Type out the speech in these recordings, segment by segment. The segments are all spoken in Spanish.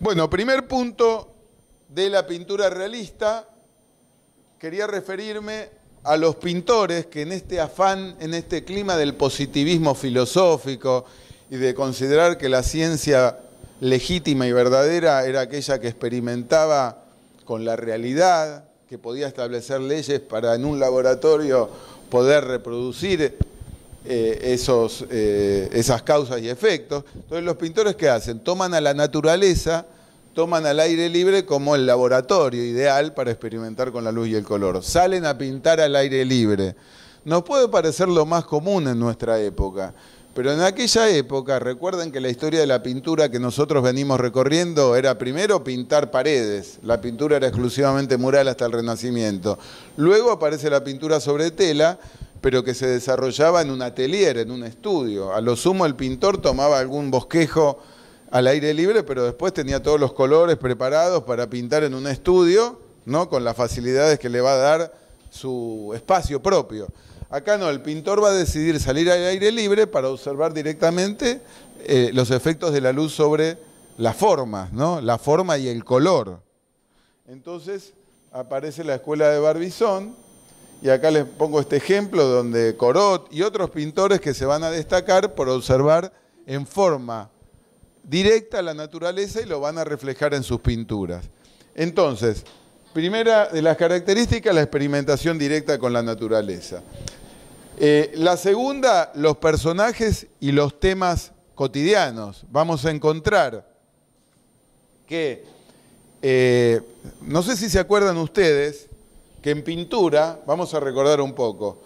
Bueno, primer punto de la pintura realista, quería referirme a los pintores que en este afán, en este clima del positivismo filosófico y de considerar que la ciencia legítima y verdadera era aquella que experimentaba con la realidad, que podía establecer leyes para en un laboratorio poder reproducir eh, esos, eh, esas causas y efectos. Entonces los pintores ¿qué hacen? Toman a la naturaleza, toman al aire libre como el laboratorio ideal para experimentar con la luz y el color. Salen a pintar al aire libre. Nos puede parecer lo más común en nuestra época, pero en aquella época, recuerden que la historia de la pintura que nosotros venimos recorriendo era primero pintar paredes, la pintura era exclusivamente mural hasta el Renacimiento. Luego aparece la pintura sobre tela, pero que se desarrollaba en un atelier, en un estudio. A lo sumo el pintor tomaba algún bosquejo al aire libre, pero después tenía todos los colores preparados para pintar en un estudio, ¿no? con las facilidades que le va a dar su espacio propio. Acá no, el pintor va a decidir salir al aire libre para observar directamente eh, los efectos de la luz sobre las formas, ¿no? la forma y el color. Entonces aparece la escuela de Barbizon, y acá les pongo este ejemplo donde Corot y otros pintores que se van a destacar por observar en forma directa la naturaleza y lo van a reflejar en sus pinturas. Entonces, primera de las características, la experimentación directa con la naturaleza. Eh, la segunda, los personajes y los temas cotidianos. Vamos a encontrar que, eh, no sé si se acuerdan ustedes, que en pintura, vamos a recordar un poco,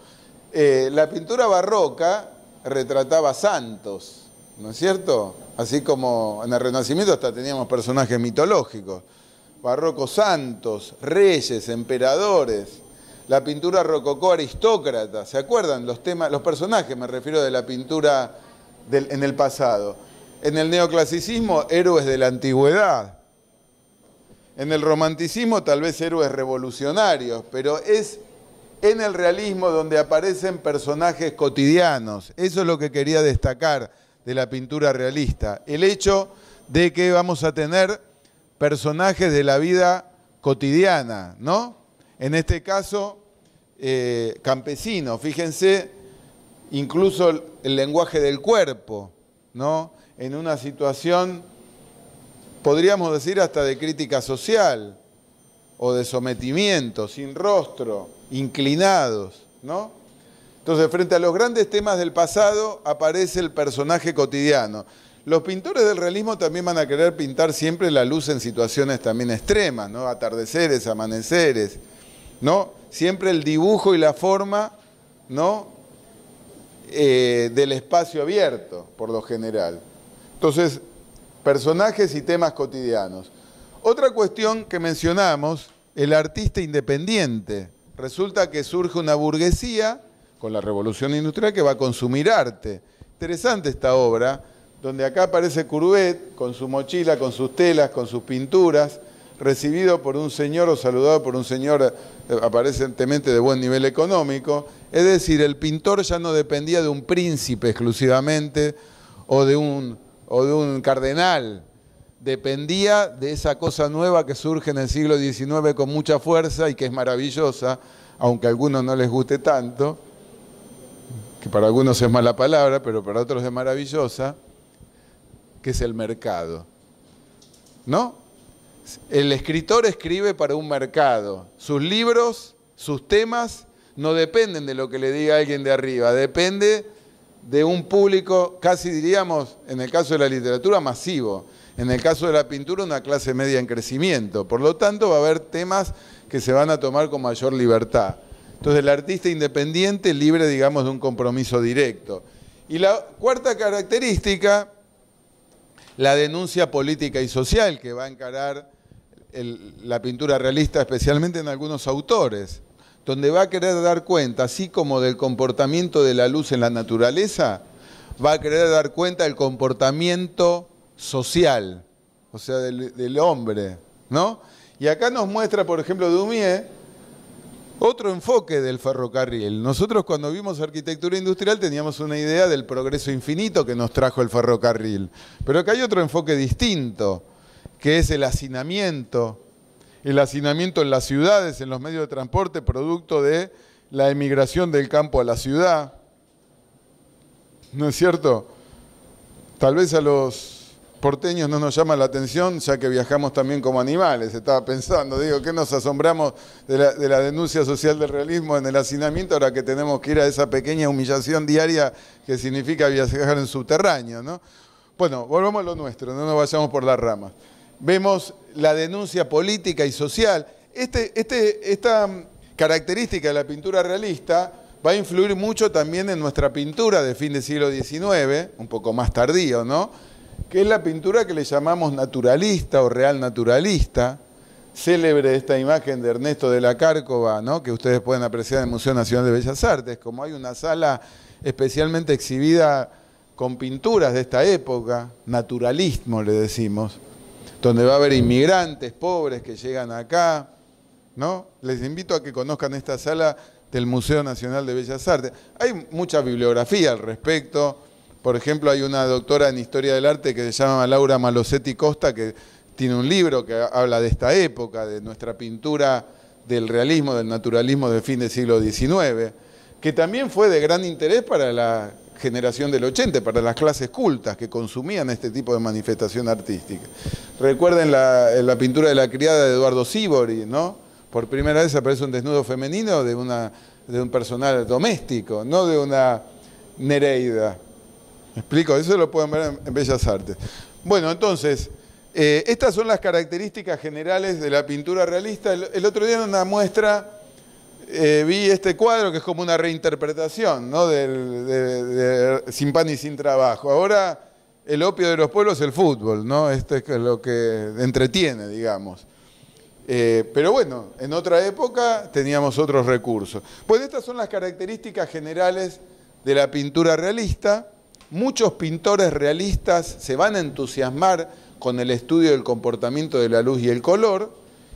eh, la pintura barroca retrataba santos, ¿no es cierto? Así como en el Renacimiento hasta teníamos personajes mitológicos, barrocos santos, reyes, emperadores, la pintura rococó aristócrata, ¿se acuerdan? Los temas, los personajes me refiero de la pintura en el pasado. En el neoclasicismo, héroes de la antigüedad. En el romanticismo tal vez héroes revolucionarios, pero es en el realismo donde aparecen personajes cotidianos. Eso es lo que quería destacar de la pintura realista. El hecho de que vamos a tener personajes de la vida cotidiana, ¿no? En este caso, eh, campesinos. Fíjense incluso el lenguaje del cuerpo, ¿no? En una situación podríamos decir hasta de crítica social o de sometimiento, sin rostro, inclinados, ¿no? Entonces, frente a los grandes temas del pasado aparece el personaje cotidiano. Los pintores del realismo también van a querer pintar siempre la luz en situaciones también extremas, ¿no? Atardeceres, amaneceres, ¿no? Siempre el dibujo y la forma, ¿no? Eh, del espacio abierto, por lo general. Entonces, personajes y temas cotidianos. Otra cuestión que mencionamos, el artista independiente. Resulta que surge una burguesía con la revolución industrial que va a consumir arte. Interesante esta obra, donde acá aparece Courbet con su mochila, con sus telas, con sus pinturas, recibido por un señor o saludado por un señor eh, aparentemente de buen nivel económico. Es decir, el pintor ya no dependía de un príncipe exclusivamente o de un o de un cardenal. Dependía de esa cosa nueva que surge en el siglo XIX con mucha fuerza y que es maravillosa, aunque a algunos no les guste tanto, que para algunos es mala palabra, pero para otros es maravillosa, que es el mercado. ¿No? El escritor escribe para un mercado. Sus libros, sus temas, no dependen de lo que le diga alguien de arriba, depende de un público, casi diríamos, en el caso de la literatura, masivo. En el caso de la pintura, una clase media en crecimiento. Por lo tanto, va a haber temas que se van a tomar con mayor libertad. Entonces, el artista independiente libre, digamos, de un compromiso directo. Y la cuarta característica, la denuncia política y social que va a encarar la pintura realista, especialmente en algunos autores donde va a querer dar cuenta, así como del comportamiento de la luz en la naturaleza, va a querer dar cuenta del comportamiento social, o sea, del, hombre, ¿no? Y acá nos muestra, por ejemplo, Dumier, otro enfoque del ferrocarril. Nosotros cuando vimos arquitectura industrial teníamos una idea del progreso infinito que nos trajo el ferrocarril. Pero acá hay otro enfoque distinto, que es el hacinamiento, el hacinamiento en las ciudades, en los medios de transporte, producto de la emigración del campo a la ciudad. ¿No es cierto? Tal vez a los porteños no nos llama la atención, ya que viajamos también como animales, estaba pensando, digo, ¿qué nos asombramos de la, denuncia social del realismo en el hacinamiento ahora que tenemos que ir a esa pequeña humillación diaria que significa viajar en subterráneo, ¿no? Bueno, volvamos a lo nuestro, no nos vayamos por las ramas vemos la denuncia política y social. Este, este, esta característica de la pintura realista va a influir mucho también en nuestra pintura de fin del siglo XIX, un poco más tardío, ¿no? Que es la pintura que le llamamos naturalista o real naturalista, célebre esta imagen de Ernesto de la Cárcova, ¿no? que ustedes pueden apreciar en el Museo Nacional de Bellas Artes, como hay una sala especialmente exhibida con pinturas de esta época, naturalismo le decimos, donde va a haber inmigrantes pobres que llegan acá, ¿no? Les invito a que conozcan esta sala del Museo Nacional de Bellas Artes. Hay mucha bibliografía al respecto. Por ejemplo, hay una doctora en Historia del Arte que se llama Laura Malosetti Costa, que tiene un libro que habla de esta época, de nuestra pintura del realismo, del naturalismo del fin del siglo XIX, que también fue de gran interés para la generación del 80, para las clases cultas que consumían este tipo de manifestación artística. Recuerden eh, la, pintura de la criada de Eduardo Sibori, ¿no? Por primera vez aparece un desnudo femenino de, un personal doméstico, no de una Nereida. ¿Me explico? Eso lo pueden ver en, Bellas Artes. Bueno, entonces... Eh, estas son las características generales de la pintura realista. El, el otro día en una muestra eh, vi este cuadro que es como una reinterpretación ¿no? de, Sin pan y sin trabajo. Ahora el opio de los pueblos es el fútbol, ¿no? Este es lo que entretiene, digamos. Eh, pero bueno, en otra época teníamos otros recursos. Pues estas son las características generales de la pintura realista. Muchos pintores realistas se van a entusiasmar con el estudio del comportamiento de la luz y el color,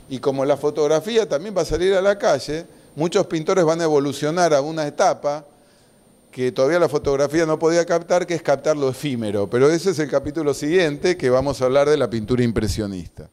y como la fotografía también va a salir a la calle, Muchos pintores van a evolucionar a una etapa que todavía la fotografía no podía captar, que es captar lo efímero. Pero ese es el capítulo siguiente, que vamos a hablar de la pintura impresionista.